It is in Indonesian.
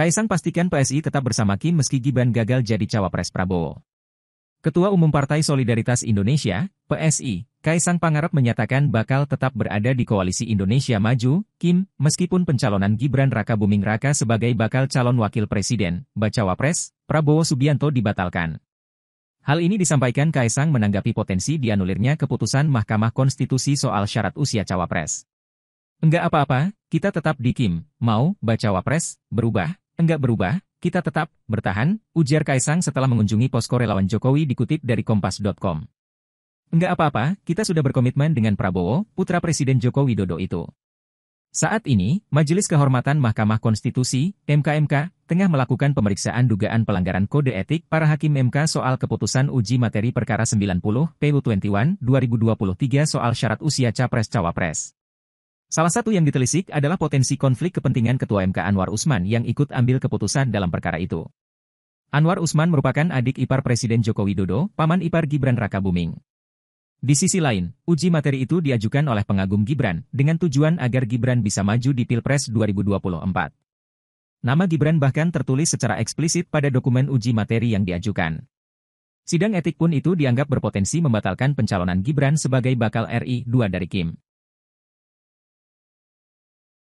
Kaisang pastikan PSI tetap bersama Kim meski Gibran gagal jadi cawapres Prabowo. Ketua Umum Partai Solidaritas Indonesia, PSI, Kaisang Pangarep menyatakan bakal tetap berada di Koalisi Indonesia Maju, Kim, meskipun pencalonan Gibran Raka Buming Raka sebagai bakal calon wakil presiden, bacawa Prabowo Subianto dibatalkan. Hal ini disampaikan Kaisang menanggapi potensi dianulirnya keputusan Mahkamah Konstitusi soal syarat usia cawapres. Enggak apa-apa, kita tetap di Kim, mau, bacawa berubah, Enggak berubah, kita tetap bertahan, ujar Kaisang setelah mengunjungi posko relawan Jokowi dikutip dari kompas.com. Enggak apa-apa, kita sudah berkomitmen dengan Prabowo, putra Presiden Joko Widodo itu. Saat ini, Majelis Kehormatan Mahkamah Konstitusi, MKMK, tengah melakukan pemeriksaan dugaan pelanggaran kode etik para hakim MK soal keputusan uji materi perkara 90 PU21 2023 soal syarat usia capres-cawapres. Salah satu yang ditelisik adalah potensi konflik kepentingan Ketua MK Anwar Usman yang ikut ambil keputusan dalam perkara itu. Anwar Usman merupakan adik ipar Presiden Joko Widodo, paman ipar Gibran Rakabuming. Di sisi lain, uji materi itu diajukan oleh pengagum Gibran dengan tujuan agar Gibran bisa maju di Pilpres 2024. Nama Gibran bahkan tertulis secara eksplisit pada dokumen uji materi yang diajukan. Sidang etik pun itu dianggap berpotensi membatalkan pencalonan Gibran sebagai bakal RI 2 dari Kim.